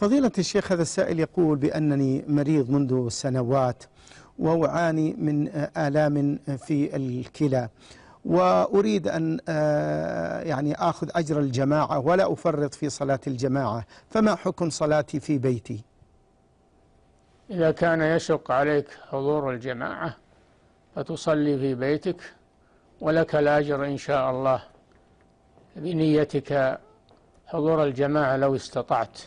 فضيلة الشيخ هذا السائل يقول بأنني مريض منذ سنوات وأعاني من آلام في الكلى وأريد أن آه، يعني آخذ أجر الجماعة ولا أفرط في صلاة الجماعة فما حكم صلاتي في بيتي إذا كان يشق عليك حضور الجماعة فتصلي في بيتك ولك الأجر إن شاء الله بنيتك حضور الجماعة لو استطعت